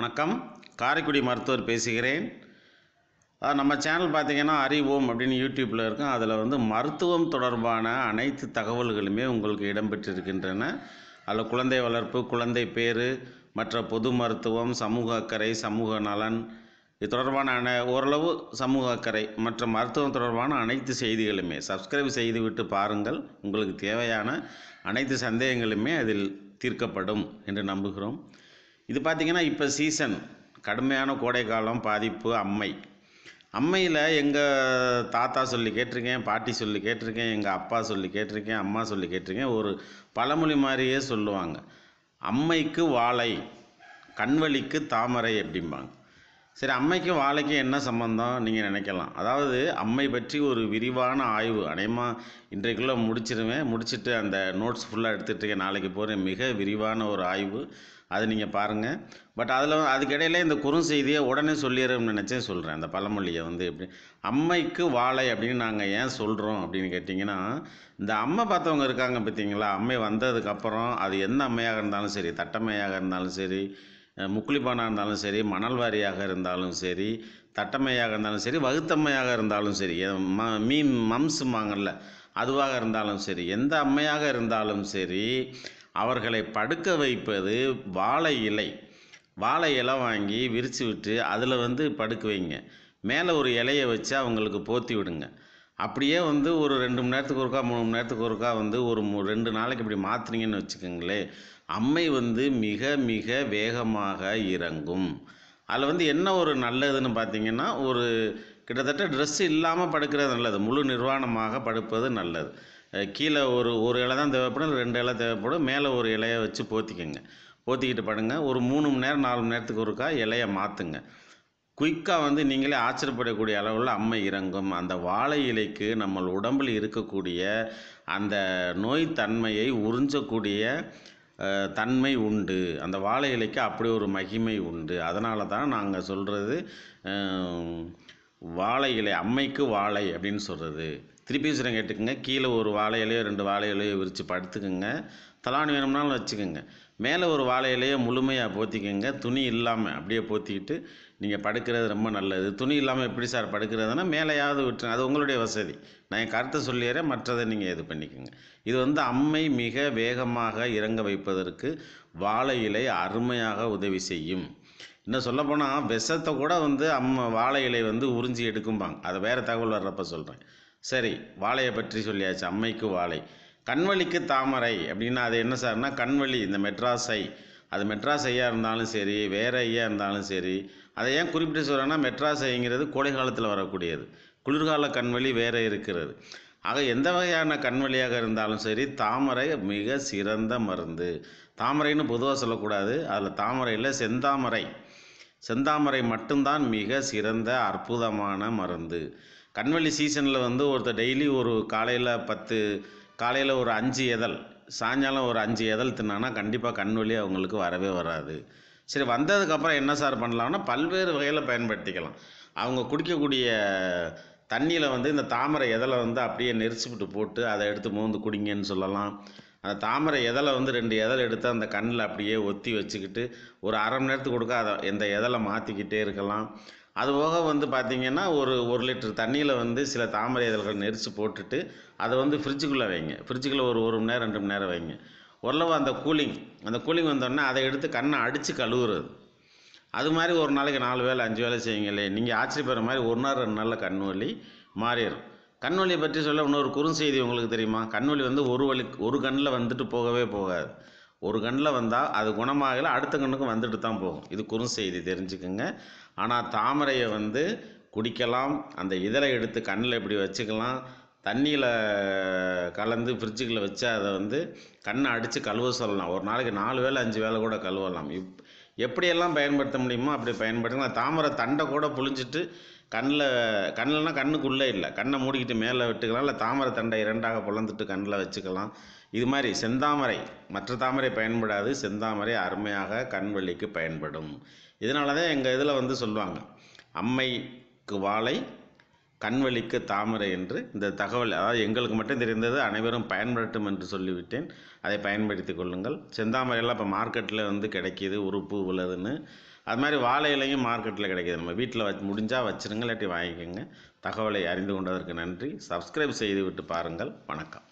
வணக்கம் காரைக்குடி மருத்துவர் பேசுகிறேன் நம்ம சேனல் பார்த்திங்கன்னா அறிவோம் அப்படின்னு யூடியூப்பில் இருக்கும் அதில் வந்து மருத்துவம் தொடர்பான அனைத்து தகவல்களுமே உங்களுக்கு இடம்பெற்றிருக்கின்றன அதில் குழந்தை வளர்ப்பு குழந்தை பேர் மற்ற பொது மருத்துவம் சமூக அக்கறை சமூக நலன் இது தொடர்பான அன ஓரளவு சமூக அக்கறை மற்ற மருத்துவம் தொடர்பான அனைத்து செய்திகளுமே சப்ஸ்கிரைப் செய்துவிட்டு பாருங்கள் உங்களுக்கு தேவையான அனைத்து சந்தேகங்களுமே அதில் தீர்க்கப்படும் என்று நம்புகிறோம் இது பார்த்திங்கன்னா இப்போ சீசன் கடுமையான கோடைக்காலம் பாதிப்பு அம்மை அம்மையில் எங்கள் தாத்தா சொல்லி கேட்டிருக்கேன் பாட்டி சொல்லி கேட்டிருக்கேன் எங்கள் அப்பா சொல்லி கேட்டிருக்கேன் அம்மா சொல்லி கேட்டிருக்கேன் ஒரு பழமொழி மாதிரியே சொல்லுவாங்க அம்மைக்கு வாழை கண்வழிக்கு தாமரை அப்படிம்பாங்க சரி அம்மைக்கும் வாழைக்கும் என்ன சம்மந்தம் நீங்கள் நினைக்கலாம் அதாவது அம்மை பற்றி ஒரு விரிவான ஆய்வு அனைமா இன்றைக்குள்ளே முடிச்சிருவேன் முடிச்சுட்டு அந்த நோட்ஸ் ஃபுல்லாக எடுத்துகிட்டு இருக்கேன் நாளைக்கு போகிறேன் மிக விரிவான ஒரு ஆய்வு அதை நீங்கள் பாருங்கள் பட் அதில் அதுக்கிடையில் இந்த குறுஞ்செய்தியை உடனே சொல்லிடுறோம்னு நினச்சே சொல்கிறேன் அந்த பழமொழியை வந்து எப்படி அம்மைக்கு வாழை அப்படின்னு நாங்கள் ஏன் சொல்கிறோம் அப்படின்னு கேட்டிங்கன்னா இந்த அம்மை பார்த்தவங்க இருக்காங்க பார்த்தீங்களா அம்மை வந்ததுக்கப்புறம் அது எந்த அம்மையாக இருந்தாலும் சரி தட்டம்மையாக இருந்தாலும் சரி முக்குளிப்பானாக இருந்தாலும் சரி மணல்வாரியாக இருந்தாலும் சரி தட்டம்மையாக இருந்தாலும் சரி வகுத்தம்மையாக இருந்தாலும் சரி ம மீ மம்சுமாங்கல்ல அதுவாக இருந்தாலும் சரி எந்த அம்மையாக இருந்தாலும் சரி அவர்களை படுக்க வைப்பது வாழை இலை வாழை இலை வாங்கி விரித்து விட்டு அதில் வந்து படுக்க வைங்க மேலே ஒரு இலையை வச்சு அவங்களுக்கு போற்றி விடுங்க அப்படியே வந்து ஒரு ரெண்டு மணி நேரத்துக்கு ஒருக்கா மூணு மணி நேரத்துக்கு ஒருக்கா வந்து ஒரு ரெண்டு நாளைக்கு இப்படி மாற்றுனீங்கன்னு வச்சுக்கோங்களேன் அம்மை வந்து மிக மிக வேகமாக இறங்கும் அதில் வந்து என்ன ஒரு நல்லதுன்னு பார்த்தீங்கன்னா ஒரு கிட்டத்தட்ட ட்ரெஸ் இல்லாமல் படுக்கிறது நல்லது முழு நிர்வாணமாக படுப்பது நல்லது கீழே ஒரு ஒரு இலை தான் தேவைப்படும் ரெண்டு இலை தேவைப்படும் மேலே ஒரு இலையை வச்சு போத்திக்கோங்க போத்திக்கிட்டு படுங்க ஒரு மூணு மணி நேரம் நாலு மணி நேரத்துக்கு ஒருக்கா இலையை மாற்றுங்க குயிக்காக வந்து நீங்களே ஆச்சரியப்படக்கூடிய அளவில் அம்மை இறங்கும் அந்த வாழை இலைக்கு நம்ம உடம்பில் இருக்கக்கூடிய அந்த நோய் தன்மையை உறிஞ்சக்கூடிய தன்மை உண்டு அந்த வாழை இலைக்கு அப்படி ஒரு மகிமை உண்டு அதனால தான் நாங்கள் சொல்கிறது வாழை இலை அம்மைக்கு வாழை அப்படின்னு சொல்கிறது திருப்பி சிரம் கேட்டுக்கோங்க கீழே ஒரு வாழையிலையோ ரெண்டு வாழையிலையோ விரித்து படுத்துக்கோங்க தலாணி வேணும்னாலும் வச்சுக்கோங்க மேலே ஒரு வாழையிலையோ முழுமையாக போத்திக்கோங்க துணி இல்லாமல் அப்படியே போத்திக்கிட்டு நீங்கள் படுக்கிறது ரொம்ப நல்லது துணி இல்லாமல் எப்படி சார் படுக்கிறதுனா மேலேயாவது விட்டுருங்க அது உங்களுடைய வசதி நான் என் கருத்தை சொல்லிடுறேன் மற்றதை நீங்கள் இது பண்ணிக்கோங்க இது வந்து அம்மை மிக வேகமாக இறங்க வைப்பதற்கு வாழை இலை அருமையாக உதவி செய்யும் இன்னும் சொல்லப்போனால் விஷத்தை கூட வந்து அம்மை வாழை இலை வந்து உறிஞ்சி எடுக்கும்பாங்க அதை வேறு தகவல் வர்றப்ப சொல்கிறேன் சரி வாழையை பற்றி சொல்லியாச்சு அம்மைக்கு வாழை கண்வழிக்கு தாமரை அப்படின்னா அது என்ன சார்னா கண்வழி இந்த மெட்ராஸ் ஐ அது மெட்ராஸ் ஐயாக இருந்தாலும் சரி வேற ஐயா இருந்தாலும் சரி அதை ஏன் குறிப்பிட்டு சொல்கிறேன்னா மெட்ராஸ் ஐங்கிறது கோடை காலத்தில் வரக்கூடியது குளிர்கால கண்வழி வேறு இருக்கிறது ஆக எந்த வகையான கண்வழியாக இருந்தாலும் சரி தாமரை மிக சிறந்த மருந்து தாமரைன்னு பொதுவாக சொல்லக்கூடாது அதில் தாமரையில் செந்தாமரை செந்தாமரை மட்டும்தான் மிக சிறந்த அற்புதமான மருந்து கண்வெளி சீசனில் வந்து ஒருத்தர் டெய்லி ஒரு காலையில் பத்து காலையில் ஒரு அஞ்சு எதல் சாயங்காலம் ஒரு அஞ்சு எதல் தின்னான்னா கண்டிப்பாக கண்வெளி அவங்களுக்கு வரவே வராது சரி வந்ததுக்கப்புறம் என்ன சார் பண்ணலாம்னா பல்வேறு வகையில் பயன்படுத்திக்கலாம் அவங்க குடிக்கக்கூடிய தண்ணியில் வந்து இந்த தாமரை எதலை வந்து அப்படியே நெரிச்சு விட்டு போட்டு அதை எடுத்து மோந்து குடிங்கன்னு சொல்லலாம் அந்த தாமரை இதழை வந்து ரெண்டு இதழை எடுத்து அந்த கண்ணில் அப்படியே ஒத்தி வச்சுக்கிட்டு ஒரு அரை மணி நேரத்துக்கு கொடுக்க அதை இந்த இதழை மாற்றிக்கிட்டே இருக்கலாம் அதுபோக வந்து பார்த்திங்கன்னா ஒரு ஒரு லிட்டர் தண்ணியில் வந்து சில தாமரை இதழ்கள் நெரிச்சு போட்டுட்டு அதை வந்து ஃப்ரிட்ஜுக்குள்ளே வைங்க ஃப்ரிட்ஜுக்குள்ளே ஒரு ஒரு மணி நேரம் ரெண்டு மணி நேரம் வைங்க ஓரளவு அந்த கூலிங் அந்த கூலிங் வந்தோடனே அதை எடுத்து கண்ணை அடித்து கழுவுறது அது மாதிரி ஒரு நாளைக்கு நாலு வேலை அஞ்சு வேலை செய்யுங்களே நீங்கள் ஆச்சரியப்படுற மாதிரி ஒரு நாள் ரெண்டு நாளில் கண் வலி மாறிடும் கண்வழி பற்றி சொல்ல இன்னொரு குறுஞ்செய்தி உங்களுக்கு தெரியுமா கண்வழி வந்து ஒரு வழி ஒரு கண்ணில் வந்துட்டு போகவே போகாது ஒரு கண்ணில் வந்தால் அது குணமாகல அடுத்த கண்ணுக்கும் வந்துட்டு தான் போகும் இது குறுஞ்செய்தி தெரிஞ்சுக்குங்க ஆனால் தாமரையை வந்து குடிக்கலாம் அந்த இதழை எடுத்து கண்ணில் இப்படி வச்சுக்கலாம் தண்ணியில் கலந்து ஃப்ரிட்ஜுக்குள்ளே வச்சு அதை வந்து கண்ணை அடித்து கழுவ சொல்லலாம் ஒரு நாளைக்கு நாலு வேலை அஞ்சு வேலை கூட கழுவலாம் இப் எப்படியெல்லாம் பயன்படுத்த முடியுமோ அப்படி பயன்படுத்தலாம் தாமரை தண்டை கூட புழிஞ்சிட்டு கண்ணில் கண்ணில்னா கண்ணுக்குள்ளே இல்லை கண்ணை மூடிக்கிட்டு மேலே விட்டுக்கலாம் இல்லை தாமரை தண்டை இரண்டாக பிளந்துட்டு கண்ணில் வச்சுக்கலாம் இது மாதிரி செந்தாமரை மற்ற தாமரை பயன்படாது செந்தாமரை அருமையாக கண் வழிக்கு பயன்படும் இதனால தான் எங்கள் இதில் வந்து சொல்லுவாங்க அம்மைக்கு வாழை கண்வழிக்கு தாமரை என்று இந்த தகவல் அதாவது எங்களுக்கு மட்டும் தெரிந்தது அனைவரும் பயன்படுத்தும் என்று சொல்லிவிட்டேன் அதை பயன்படுத்தி கொள்ளுங்கள் செந்தாமரையெல்லாம் இப்போ மார்க்கெட்டில் வந்து கிடைக்கிது உறுப்பு உள்ளதுன்னு அது மாதிரி வாழை இலையும் மார்க்கெட்டில் கிடைக்கிது நம்ம வீட்டில் வச்சு முடிஞ்சால் வச்சுருங்க இல்லாட்டி வாங்கிக்கோங்க தகவலை அறிந்து கொண்டதற்கு நன்றி சப்ஸ்கிரைப் செய்துவிட்டு பாருங்கள் வணக்கம்